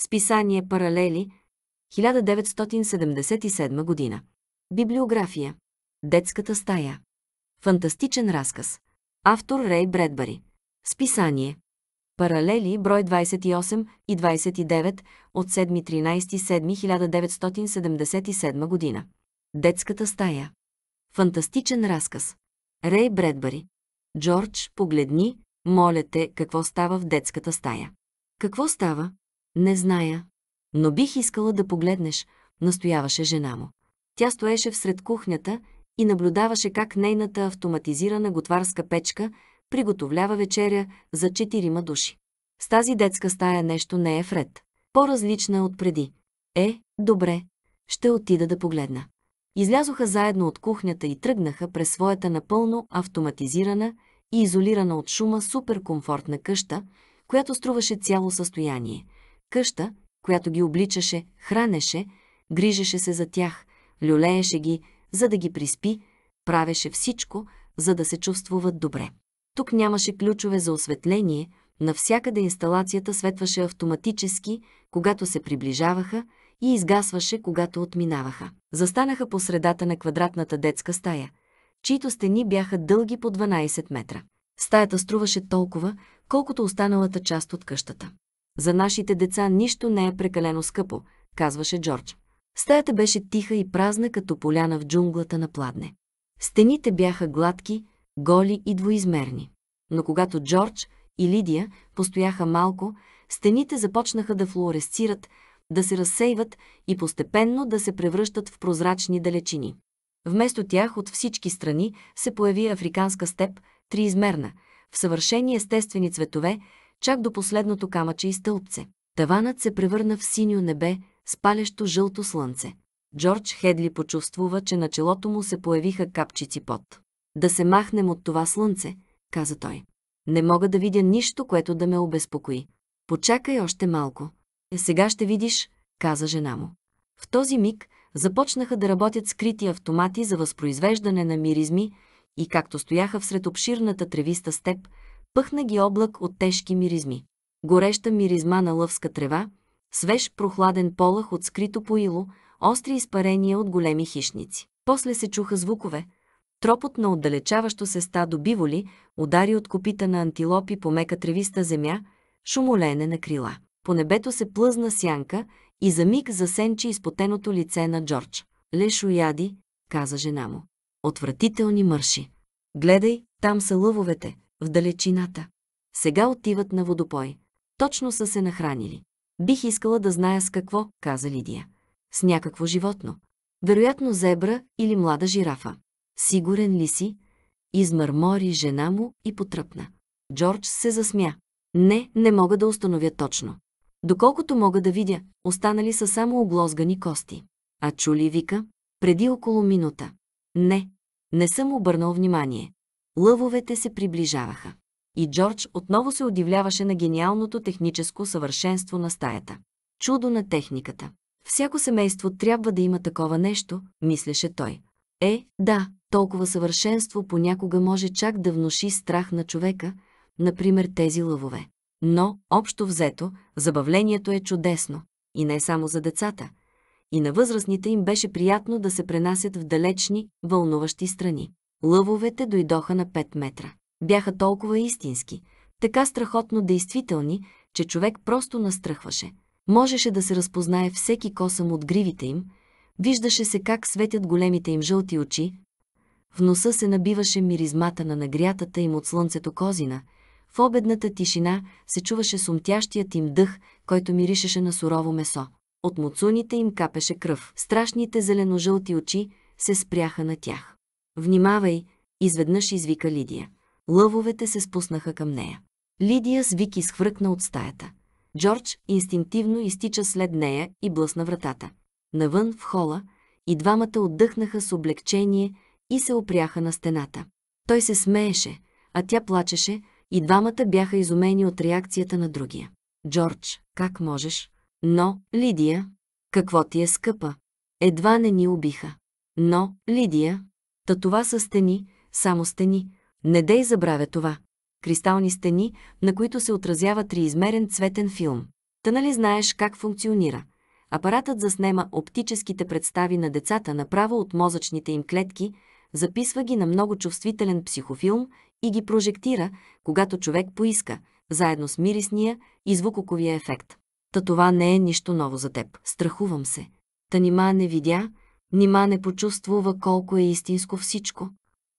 Списание Паралели, 1977 година. Библиография. Детската стая. Фантастичен разказ. Автор Рей Бредбари. Списание. Паралели, брой 28 и 29 от 7.13.7.1977 година. Детската стая. Фантастичен разказ. Рей Бредбари. Джордж, погледни, моля те, какво става в детската стая. Какво става? Не зная. Но бих искала да погледнеш, настояваше жена му. Тя стоеше всред кухнята и наблюдаваше как нейната автоматизирана готварска печка приготовлява вечеря за четирима души. С тази детска стая нещо не е вред. По-различна от преди. Е, добре, ще отида да погледна. Излязоха заедно от кухнята и тръгнаха през своята напълно автоматизирана и изолирана от шума суперкомфортна къща, която струваше цяло състояние – къща, която ги обличаше, хранеше, грижеше се за тях, люлееше ги, за да ги приспи, правеше всичко, за да се чувствуват добре. Тук нямаше ключове за осветление, навсякъде инсталацията светваше автоматически, когато се приближаваха и изгасваше, когато отминаваха. Застанаха по средата на квадратната детска стая, чието стени бяха дълги по 12 метра. Стаята струваше толкова, колкото останалата част от къщата. За нашите деца нищо не е прекалено скъпо, казваше Джордж. Стаята беше тиха и празна, като поляна в джунглата на пладне. Стените бяха гладки, голи и двоизмерни. Но когато Джордж и Лидия постояха малко, стените започнаха да флуоресцират, да се разсейват и постепенно да се превръщат в прозрачни далечини. Вместо тях от всички страни се появи африканска степ, триизмерна, в съвършени естествени цветове, чак до последното камъче и стълбце. Таванът се превърна в синьо небе, спалящо жълто слънце. Джордж Хедли почувствува, че на челото му се появиха капчици пот. Да се махнем от това слънце, каза той. Не мога да видя нищо, което да ме обезпокои. Почакай още малко. Е, сега ще видиш, каза жена му. В този миг започнаха да работят скрити автомати за възпроизвеждане на миризми и както стояха всред обширната тревиста степ, пъхна ги облак от тежки миризми. Гореща миризма на лъвска трева, свеж прохладен полах от скрито поило, остри изпарения от големи хищници. После се чуха звукове. Тропот на отдалечаващо се стадо биволи удари от копита на антилопи по мека тревиста земя, шумолене на крила. По небето се плъзна сянка и за миг засенчи изпотеното лице на Джордж. Лешо яди, каза жена му. Отвратителни мърши. Гледай, там са лъвовете, в далечината. Сега отиват на водопой. Точно са се нахранили. Бих искала да зная с какво, каза Лидия. С някакво животно. Вероятно зебра или млада жирафа. Сигурен ли си? Измърмори жена му и потръпна. Джордж се засмя. Не, не мога да установя точно. Доколкото мога да видя, останали са само оглозгани кости. А чули вика, преди около минута. Не, не съм обърнал внимание. Лъвовете се приближаваха. И Джордж отново се удивляваше на гениалното техническо съвършенство на стаята. Чудо на техниката. Всяко семейство трябва да има такова нещо, мислеше той. Е, да, толкова съвършенство понякога може чак да внуши страх на човека, например тези лъвове. Но, общо взето, забавлението е чудесно. И не само за децата. И на възрастните им беше приятно да се пренасят в далечни, вълнуващи страни. Лъвовете дойдоха на 5 метра. Бяха толкова истински, така страхотно действителни, че човек просто настръхваше. Можеше да се разпознае всеки косъм от гривите им, виждаше се как светят големите им жълти очи, в носа се набиваше миризмата на нагрятата им от слънцето козина, в обедната тишина се чуваше сумтящият им дъх, който миришеше на сурово месо. От муцуните им капеше кръв. Страшните зелено-жълти очи се спряха на тях. Внимавай, изведнъж извика Лидия. Лъвовете се спуснаха към нея. Лидия с вики схвъркна от стаята. Джордж инстинктивно изтича след нея и блъсна вратата. Навън, в хола, и двамата отдъхнаха с облегчение и се опряха на стената. Той се смееше, а тя плачеше, и двамата бяха изумени от реакцията на другия. Джордж, как можеш? Но, Лидия, какво ти е скъпа? Едва не ни убиха. Но, Лидия, Та това са стени, само стени. Не дей забравя това. Кристални стени, на които се отразява триизмерен цветен филм. Та нали знаеш как функционира? Апаратът заснема оптическите представи на децата направо от мозъчните им клетки, записва ги на много чувствителен психофилм и ги прожектира, когато човек поиска, заедно с мирисния и звукоковия ефект. Та това не е нищо ново за теб. Страхувам се. Та нима не видя, Нима не почувствува колко е истинско всичко.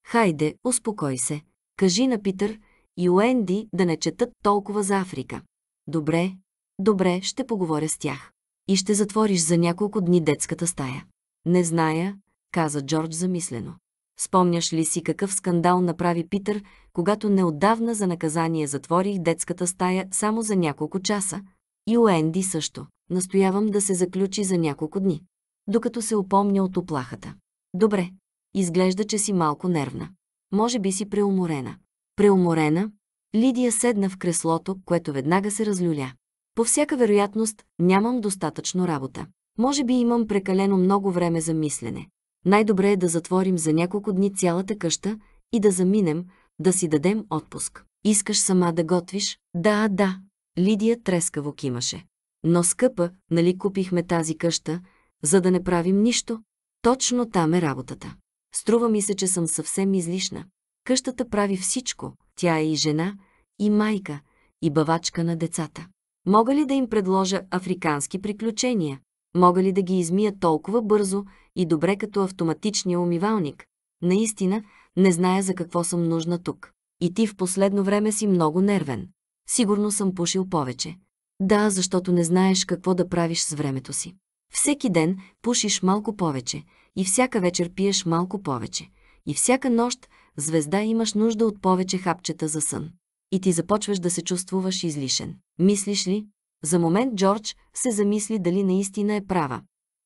Хайде, успокой се. Кажи на Питър и Уенди да не четат толкова за Африка. Добре, добре, ще поговоря с тях. И ще затвориш за няколко дни детската стая. Не зная, каза Джордж замислено. Спомняш ли си какъв скандал направи Питър, когато неотдавна за наказание затворих детската стая само за няколко часа? И Уенди също. Настоявам да се заключи за няколко дни докато се опомня от оплахата. Добре, изглежда, че си малко нервна. Може би си преуморена. Преуморена? Лидия седна в креслото, което веднага се разлюля. По всяка вероятност, нямам достатъчно работа. Може би имам прекалено много време за мислене. Най-добре е да затворим за няколко дни цялата къща и да заминем, да си дадем отпуск. Искаш сама да готвиш? Да, да. Лидия трескаво кимаше. Но скъпа, нали купихме тази къща, за да не правим нищо, точно там е работата. Струва ми се, че съм съвсем излишна. Къщата прави всичко. Тя е и жена, и майка, и бавачка на децата. Мога ли да им предложа африкански приключения? Мога ли да ги измия толкова бързо и добре като автоматичния умивалник? Наистина, не зная за какво съм нужна тук. И ти в последно време си много нервен. Сигурно съм пушил повече. Да, защото не знаеш какво да правиш с времето си. Всеки ден пушиш малко повече и всяка вечер пиеш малко повече и всяка нощ звезда имаш нужда от повече хапчета за сън. И ти започваш да се чувствуваш излишен. Мислиш ли? За момент Джордж се замисли дали наистина е права.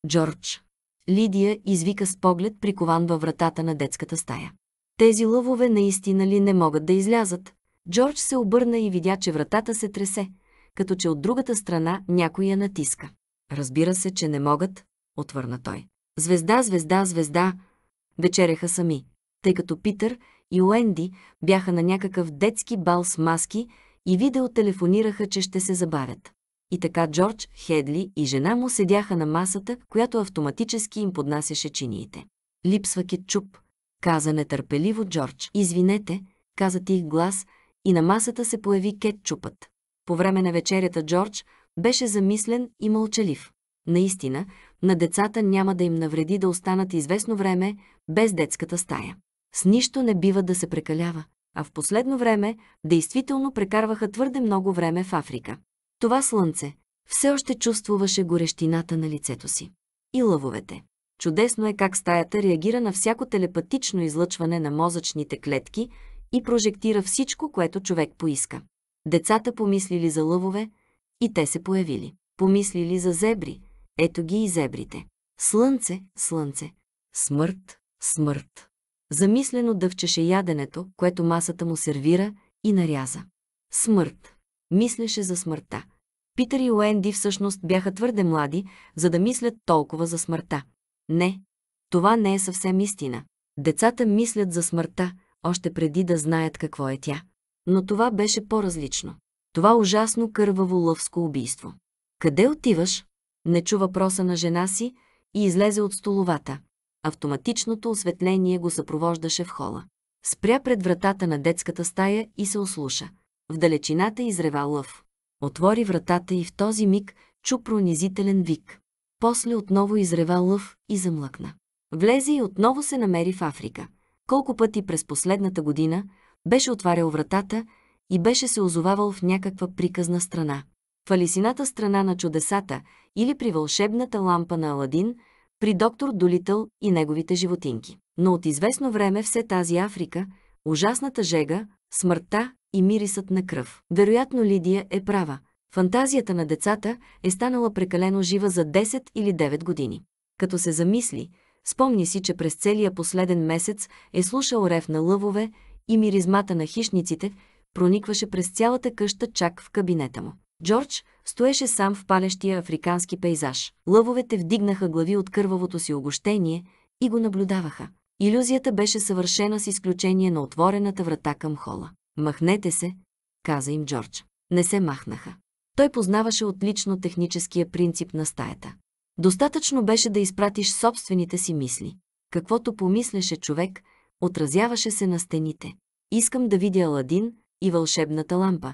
Джордж. Лидия извика с поглед прикован във вратата на детската стая. Тези лъвове наистина ли не могат да излязат? Джордж се обърна и видя, че вратата се тресе, като че от другата страна някой я натиска. Разбира се, че не могат, отвърна той. Звезда, звезда, звезда. Вечеряха сами, тъй като Питър и Уенди бяха на някакъв детски бал с маски и видеотелефонираха, че ще се забавят. И така Джордж, Хедли и жена му седяха на масата, която автоматически им поднасяше чиниите. Липсва кетчуп, каза нетърпеливо Джордж. Извинете, каза тих глас и на масата се появи кетчупът. По време на вечерята Джордж беше замислен и мълчалив. Наистина, на децата няма да им навреди да останат известно време без детската стая. С нищо не бива да се прекалява, а в последно време действително прекарваха твърде много време в Африка. Това слънце все още чувствуваше горещината на лицето си. И лъвовете. Чудесно е как стаята реагира на всяко телепатично излъчване на мозъчните клетки и прожектира всичко, което човек поиска. Децата помислили за лъвове, и те се появили. Помислили за зебри. Ето ги и зебрите. Слънце, слънце. Смърт, смърт. Замислено дъвчеше яденето, което масата му сервира и наряза. Смърт. Мислеше за смъртта. Питър и Уенди всъщност бяха твърде млади, за да мислят толкова за смъртта. Не, това не е съвсем истина. Децата мислят за смъртта, още преди да знаят какво е тя. Но това беше по-различно това ужасно кърваво лъвско убийство. Къде отиваш? Не чу въпроса на жена си и излезе от столовата. Автоматичното осветление го съпровождаше в хола. Спря пред вратата на детската стая и се ослуша. В далечината изрева лъв. Отвори вратата и в този миг чу пронизителен вик. После отново изрева лъв и замлъкна. Влезе и отново се намери в Африка. Колко пъти през последната година беше отварял вратата и беше се озовавал в някаква приказна страна. В алисината страна на чудесата или при вълшебната лампа на Аладин, при доктор Долител и неговите животинки. Но от известно време все тази Африка, ужасната жега, смъртта и мирисът на кръв. Вероятно Лидия е права. Фантазията на децата е станала прекалено жива за 10 или 9 години. Като се замисли, спомни си, че през целия последен месец е слушал рев на лъвове и миризмата на хищниците проникваше през цялата къща чак в кабинета му. Джордж стоеше сам в палещия африкански пейзаж. Лъвовете вдигнаха глави от кървавото си огощение и го наблюдаваха. Иллюзията беше съвършена с изключение на отворената врата към хола. «Махнете се», каза им Джордж. Не се махнаха. Той познаваше отлично техническия принцип на стаята. Достатъчно беше да изпратиш собствените си мисли. Каквото помислеше човек, отразяваше се на стените. Искам да видя Аладин, и вълшебната лампа,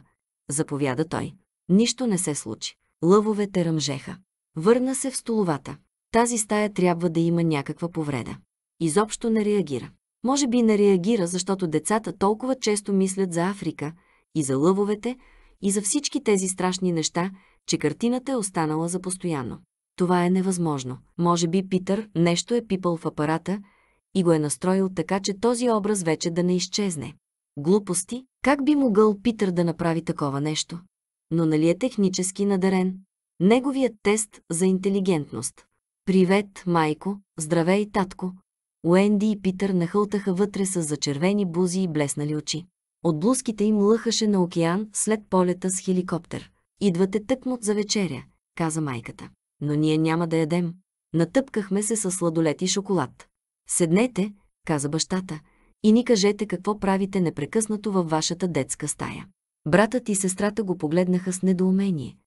заповяда той. Нищо не се случи. Лъвовете ръмжеха. Върна се в столовата. Тази стая трябва да има някаква повреда. Изобщо не реагира. Може би не реагира, защото децата толкова често мислят за Африка и за лъвовете и за всички тези страшни неща, че картината е останала за постоянно. Това е невъзможно. Може би Питър нещо е пипал в апарата и го е настроил така, че този образ вече да не изчезне. Глупости, как би могъл Питър да направи такова нещо? Но нали е технически надарен? Неговият тест за интелигентност. Привет, майко, здравей, татко. Уенди и Питър нахълтаха вътре с зачервени бузи и блеснали очи. От блузките им лъхаше на океан след полета с хеликоптер. Идвате тъкмо за вечеря, каза майката. Но ние няма да ядем. Натъпкахме се с сладолет и шоколад. Седнете, каза бащата, и ни кажете какво правите непрекъснато във вашата детска стая. Братът и сестрата го погледнаха с недоумение.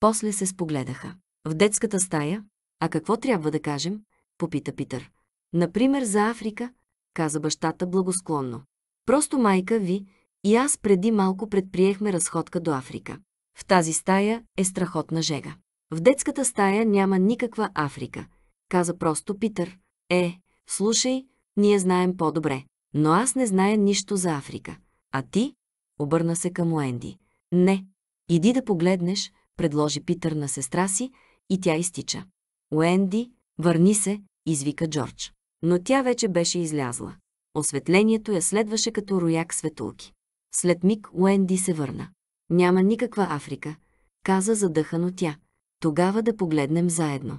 После се спогледаха. В детската стая, а какво трябва да кажем? Попита Питър. Например, за Африка, каза бащата благосклонно. Просто майка ви и аз преди малко предприехме разходка до Африка. В тази стая е страхотна жега. В детската стая няма никаква Африка, каза просто Питър. Е, слушай, ние знаем по-добре. Но аз не зная нищо за Африка. А ти? Обърна се към Уенди. Не. Иди да погледнеш, предложи Питър на сестра си и тя изтича. Уенди, върни се, извика Джордж. Но тя вече беше излязла. Осветлението я следваше като рояк светулки. След миг Уенди се върна. Няма никаква Африка, каза задъхано тя. Тогава да погледнем заедно.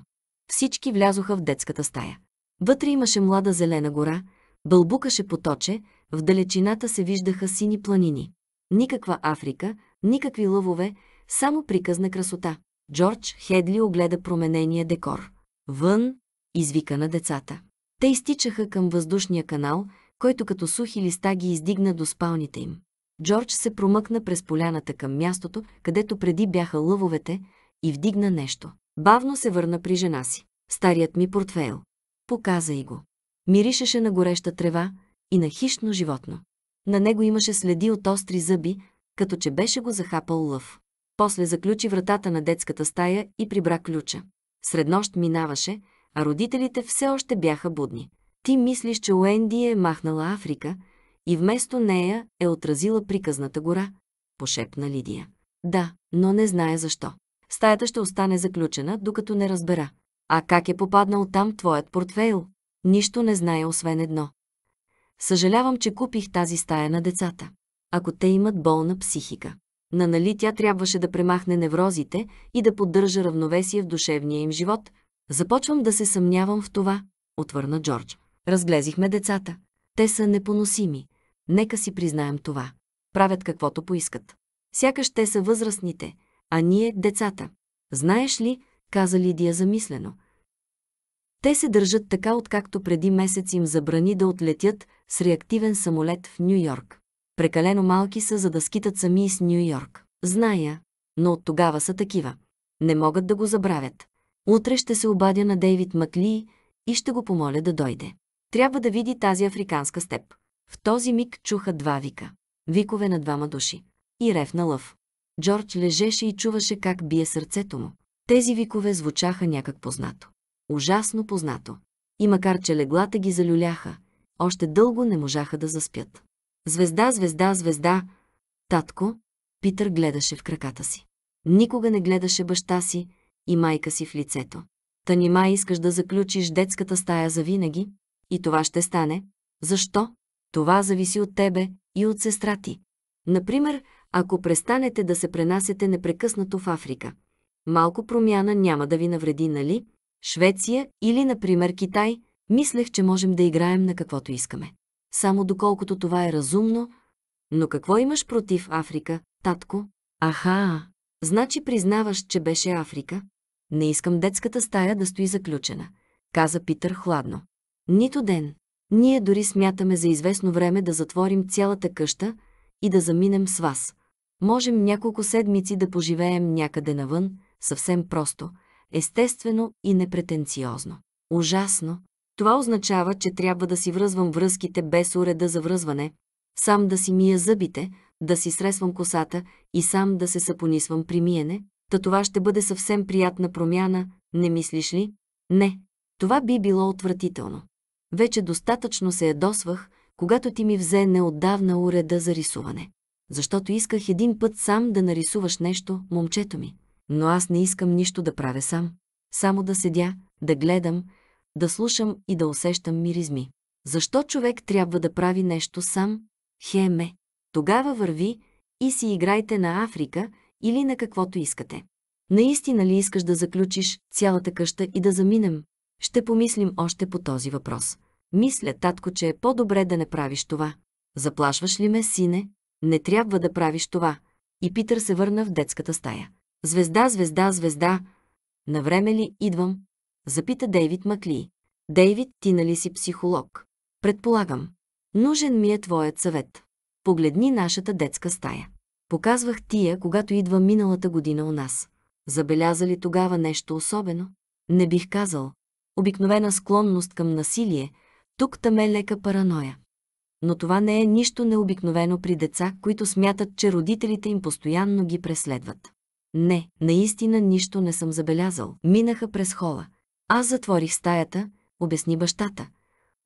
Всички влязоха в детската стая. Вътре имаше млада зелена гора, Бълбукаше поточе, в далечината се виждаха сини планини. Никаква Африка, никакви лъвове, само приказна красота. Джордж Хедли огледа променения декор. Вън, извика на децата. Те изтичаха към въздушния канал, който като сухи листа ги издигна до спалните им. Джордж се промъкна през поляната към мястото, където преди бяха лъвовете, и вдигна нещо. Бавно се върна при жена си. Старият ми портфейл. Показа и го. Миришеше на гореща трева и на хищно животно. На него имаше следи от остри зъби, като че беше го захапал лъв. После заключи вратата на детската стая и прибра ключа. Сред нощ минаваше, а родителите все още бяха будни. Ти мислиш, че Уенди е махнала Африка и вместо нея е отразила приказната гора, пошепна Лидия. Да, но не знае защо. Стаята ще остане заключена, докато не разбера. А как е попаднал там твоят портфейл? Нищо не знае, освен едно. Съжалявам, че купих тази стая на децата. Ако те имат болна психика. На нали тя трябваше да премахне неврозите и да поддържа равновесие в душевния им живот. Започвам да се съмнявам в това, отвърна Джордж. Разглезихме децата. Те са непоносими. Нека си признаем това. Правят каквото поискат. Сякаш те са възрастните, а ние – децата. Знаеш ли, каза Лидия замислено, те се държат така, откакто преди месец им забрани да отлетят с реактивен самолет в Нью-Йорк. Прекалено малки са, за да скитат сами с Нью-Йорк. Зная, но от тогава са такива. Не могат да го забравят. Утре ще се обадя на Дейвид Макли и ще го помоля да дойде. Трябва да види тази африканска степ. В този миг чуха два вика. Викове на двама души. И рев на лъв. Джордж лежеше и чуваше как бие сърцето му. Тези викове звучаха някак познато. Ужасно познато. И макар, че леглата ги залюляха, още дълго не можаха да заспят. Звезда, звезда, звезда. Татко, Питър гледаше в краката си. Никога не гледаше баща си и майка си в лицето. Та нима искаш да заключиш детската стая за винаги? И това ще стане. Защо? Това зависи от тебе и от сестра ти. Например, ако престанете да се пренасете непрекъснато в Африка. Малко промяна няма да ви навреди, нали? Швеция или, например, Китай, мислех, че можем да играем на каквото искаме. Само доколкото това е разумно, но какво имаш против Африка, татко? Аха, значи признаваш, че беше Африка? Не искам детската стая да стои заключена, каза Питър хладно. Нито ден. Ние дори смятаме за известно време да затворим цялата къща и да заминем с вас. Можем няколко седмици да поживеем някъде навън, съвсем просто – естествено и непретенциозно. Ужасно. Това означава, че трябва да си връзвам връзките без уреда за връзване, сам да си мия зъбите, да си сресвам косата и сам да се сапонисвам при миене, та това ще бъде съвсем приятна промяна, не мислиш ли? Не, това би било отвратително. Вече достатъчно се ядосвах, когато ти ми взе неотдавна уреда за рисуване. Защото исках един път сам да нарисуваш нещо, момчето ми но аз не искам нищо да правя сам. Само да седя, да гледам, да слушам и да усещам миризми. Защо човек трябва да прави нещо сам? Хеме. Тогава върви и си играйте на Африка или на каквото искате. Наистина ли искаш да заключиш цялата къща и да заминем? Ще помислим още по този въпрос. Мисля, татко, че е по-добре да не правиш това. Заплашваш ли ме, сине? Не трябва да правиш това. И Питър се върна в детската стая. Звезда, звезда, звезда. Навреме ли идвам? Запита Дейвид Макли. Дейвид, ти нали си психолог? Предполагам. Нужен ми е твоят съвет. Погледни нашата детска стая. Показвах тия, когато идва миналата година у нас. Забеляза ли тогава нещо особено? Не бих казал. Обикновена склонност към насилие, тук там е лека параноя. Но това не е нищо необикновено при деца, които смятат, че родителите им постоянно ги преследват. Не, наистина нищо не съм забелязал. Минаха през хола. Аз затворих стаята, обясни бащата.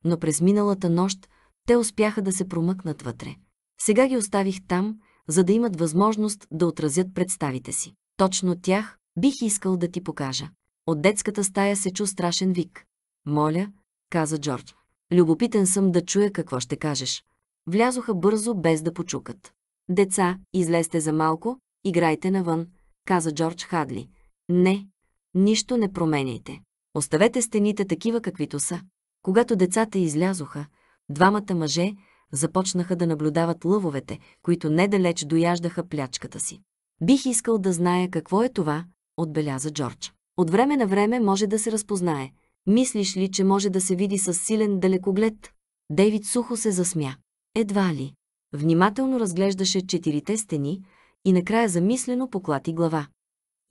Но през миналата нощ те успяха да се промъкнат вътре. Сега ги оставих там, за да имат възможност да отразят представите си. Точно тях бих искал да ти покажа. От детската стая се чу страшен вик. Моля, каза Джордж. Любопитен съм да чуя какво ще кажеш. Влязоха бързо, без да почукат. Деца, излезте за малко, играйте навън, каза Джордж Хадли. Не, нищо не променяйте. Оставете стените такива, каквито са. Когато децата излязоха, двамата мъже започнаха да наблюдават лъвовете, които недалеч дояждаха плячката си. Бих искал да зная какво е това, отбеляза Джордж. От време на време може да се разпознае. Мислиш ли, че може да се види с силен далекоглед? Дейвид сухо се засмя. Едва ли. Внимателно разглеждаше четирите стени, и накрая замислено поклати глава.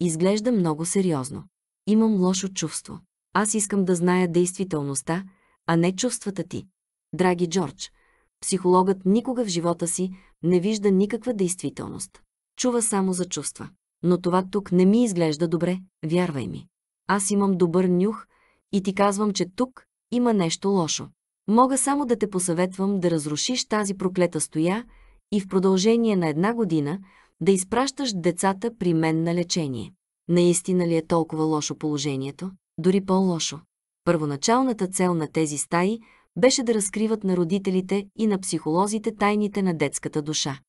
Изглежда много сериозно. Имам лошо чувство. Аз искам да зная действителността, а не чувствата ти. Драги Джордж, психологът никога в живота си не вижда никаква действителност. Чува само за чувства. Но това тук не ми изглежда добре, вярвай ми. Аз имам добър нюх и ти казвам, че тук има нещо лошо. Мога само да те посъветвам да разрушиш тази проклета стоя и в продължение на една година да изпращаш децата при мен на лечение. Наистина ли е толкова лошо положението? Дори по-лошо. Първоначалната цел на тези стаи беше да разкриват на родителите и на психолозите тайните на детската душа.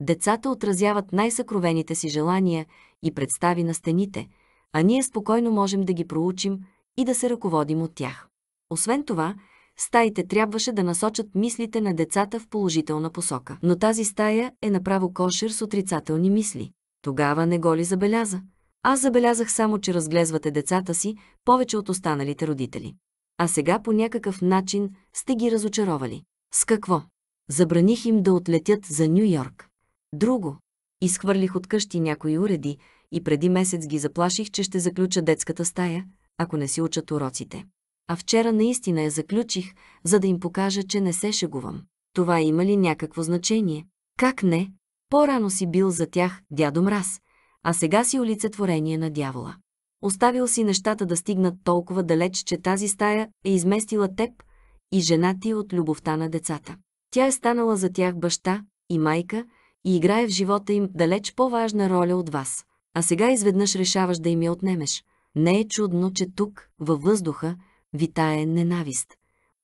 Децата отразяват най-съкровените си желания и представи на стените, а ние спокойно можем да ги проучим и да се ръководим от тях. Освен това, стаите трябваше да насочат мислите на децата в положителна посока. Но тази стая е направо кошер с отрицателни мисли. Тогава не го ли забеляза? Аз забелязах само, че разглезвате децата си повече от останалите родители. А сега по някакъв начин сте ги разочаровали. С какво? Забраних им да отлетят за Ню Йорк. Друго. Изхвърлих от къщи някои уреди и преди месец ги заплаших, че ще заключа детската стая, ако не си учат уроците. А вчера наистина я заключих, за да им покажа, че не се шегувам. Това има ли някакво значение? Как не? По-рано си бил за тях дядо мраз, а сега си олицетворение на дявола. Оставил си нещата да стигнат толкова далеч, че тази стая е изместила теб и жена ти от любовта на децата. Тя е станала за тях баща и майка и играе в живота им далеч по-важна роля от вас. А сега изведнъж решаваш да им я отнемеш. Не е чудно, че тук, във въздуха, витае ненавист.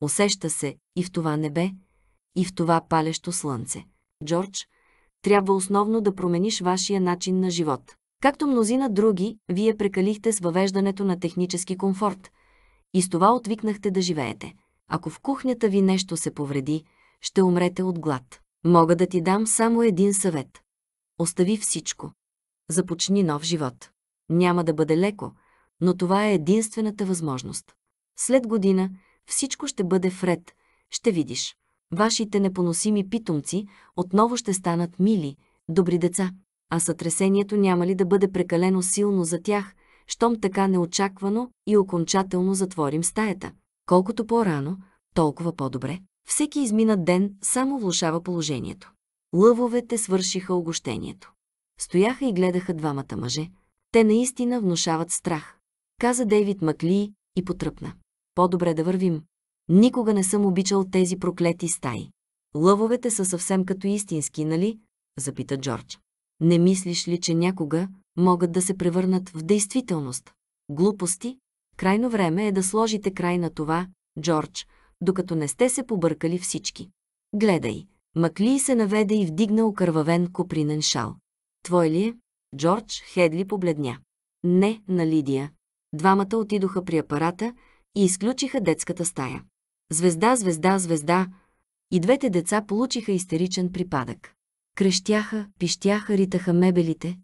Усеща се и в това небе, и в това палещо слънце. Джордж, трябва основно да промениш вашия начин на живот. Както мнозина други, вие прекалихте с въвеждането на технически комфорт. И с това отвикнахте да живеете. Ако в кухнята ви нещо се повреди, ще умрете от глад. Мога да ти дам само един съвет. Остави всичко. Започни нов живот. Няма да бъде леко, но това е единствената възможност. След година всичко ще бъде в ред. Ще видиш. Вашите непоносими питомци отново ще станат мили, добри деца. А сътресението няма ли да бъде прекалено силно за тях, щом така неочаквано и окончателно затворим стаята? Колкото по-рано, толкова по-добре. Всеки изминат ден само влушава положението. Лъвовете свършиха огощението. Стояха и гледаха двамата мъже. Те наистина внушават страх, каза Дейвид Макли и потръпна по-добре да вървим. Никога не съм обичал тези проклети стаи. Лъвовете са съвсем като истински, нали? Запита Джордж. Не мислиш ли, че някога могат да се превърнат в действителност? Глупости? Крайно време е да сложите край на това, Джордж, докато не сте се побъркали всички. Гледай, Макли се наведе и вдигна окървавен копринен шал. Твой ли е? Джордж Хедли побледня. Не, на Лидия. Двамата отидоха при апарата и изключиха детската стая. Звезда, звезда, звезда. И двете деца получиха истеричен припадък. Крещяха, пищяха, ритаха мебелите,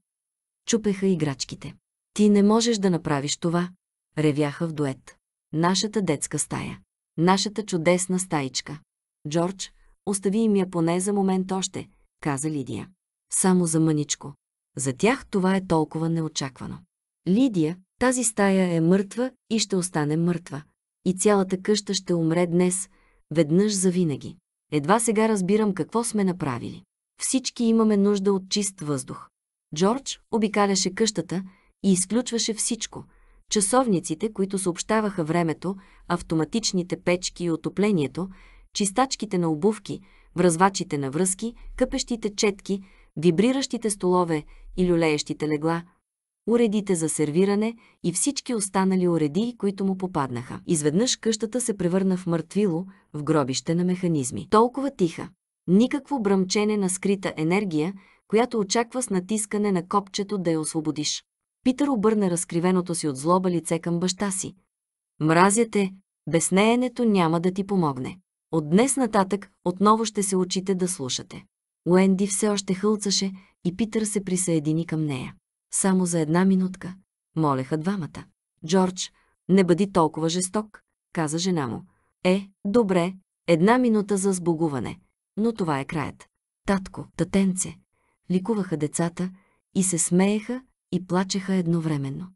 чупеха играчките. Ти не можеш да направиш това, ревяха в дует. Нашата детска стая. Нашата чудесна стаичка. Джордж, остави им я поне за момент още, каза Лидия. Само за мъничко. За тях това е толкова неочаквано. Лидия, тази стая е мъртва и ще остане мъртва. И цялата къща ще умре днес, веднъж завинаги. Едва сега разбирам какво сме направили. Всички имаме нужда от чист въздух. Джордж обикаляше къщата и изключваше всичко. Часовниците, които съобщаваха времето, автоматичните печки и отоплението, чистачките на обувки, връзвачите на връзки, къпещите четки, вибриращите столове и люлеещите легла – уредите за сервиране и всички останали уреди, които му попаднаха. Изведнъж къщата се превърна в мъртвило, в гробище на механизми. Толкова тиха. Никакво бръмчене на скрита енергия, която очаква с натискане на копчето да я освободиш. Питър обърна разкривеното си от злоба лице към баща си. Мразя те, безнеенето няма да ти помогне. От днес нататък отново ще се учите да слушате. Уенди все още хълцаше и Питър се присъедини към нея само за една минутка, молеха двамата. Джордж, не бъди толкова жесток, каза жена му. Е, добре, една минута за сбогуване, но това е краят. Татко, татенце, ликуваха децата и се смееха и плачеха едновременно.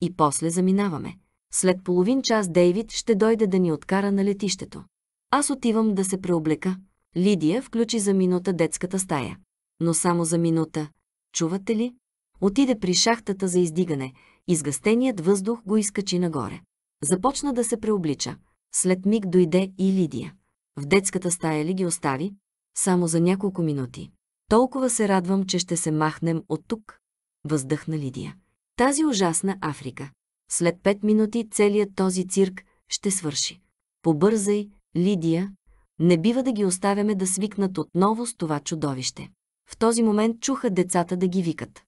И после заминаваме. След половин час Дейвид ще дойде да ни откара на летището. Аз отивам да се преоблека. Лидия включи за минута детската стая. Но само за минута. Чувате ли? Отиде при шахтата за издигане, изгъстеният въздух го изкачи нагоре. Започна да се преоблича. След миг дойде и Лидия. В детската стая ли ги остави? Само за няколко минути. Толкова се радвам, че ще се махнем от тук. Въздъхна Лидия. Тази ужасна Африка. След пет минути целият този цирк ще свърши. Побързай, Лидия, не бива да ги оставяме да свикнат отново с това чудовище. В този момент чуха децата да ги викат.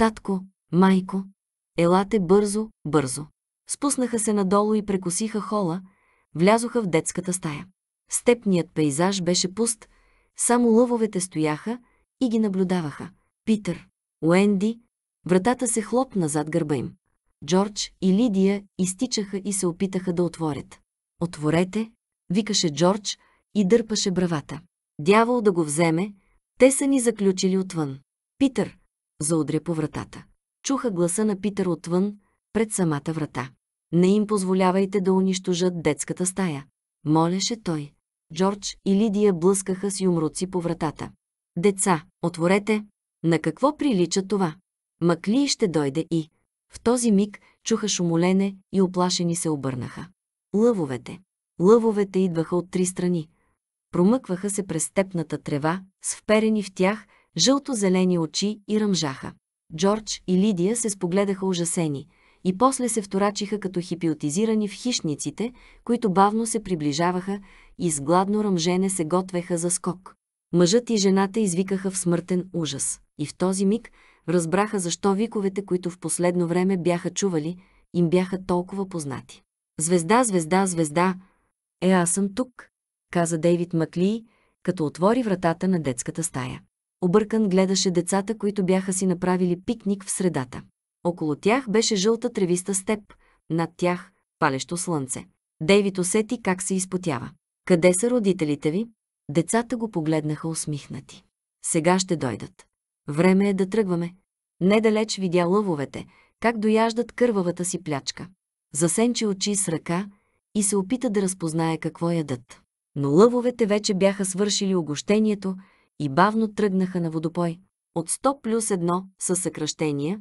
Татко, майко, елате бързо, бързо. Спуснаха се надолу и прекосиха хола, влязоха в детската стая. Степният пейзаж беше пуст, само лъвовете стояха и ги наблюдаваха. Питър, Уенди, вратата се хлопна зад гърба им. Джордж и Лидия изтичаха и се опитаха да отворят. Отворете, викаше Джордж и дърпаше бравата. Дявол да го вземе, те са ни заключили отвън. Питър, заудря по вратата. Чуха гласа на Питър отвън, пред самата врата. Не им позволявайте да унищожат детската стая. Молеше той. Джордж и Лидия блъскаха с юмруци по вратата. Деца, отворете! На какво прилича това? Макли ще дойде и... В този миг чуха шумолене и оплашени се обърнаха. Лъвовете. Лъвовете идваха от три страни. Промъкваха се през степната трева, с вперени в тях – жълто-зелени очи и ръмжаха. Джордж и Лидия се спогледаха ужасени и после се вторачиха като хипиотизирани в хищниците, които бавно се приближаваха и с гладно ръмжене се готвеха за скок. Мъжът и жената извикаха в смъртен ужас. И в този миг разбраха защо виковете, които в последно време бяха чували, им бяха толкова познати. «Звезда, звезда, звезда! Е, аз съм тук!» каза Дейвид Макли, като отвори вратата на детската стая. Объркан гледаше децата, които бяха си направили пикник в средата. Около тях беше жълта тревиста степ, над тях – палещо слънце. Дейвид усети как се изпотява. Къде са родителите ви? Децата го погледнаха усмихнати. Сега ще дойдат. Време е да тръгваме. Недалеч видя лъвовете, как дояждат кървавата си плячка. Засенчи очи с ръка и се опита да разпознае какво ядат. Но лъвовете вече бяха свършили огощението и бавно тръгнаха на водопой. От 100 плюс 1 със съкръщения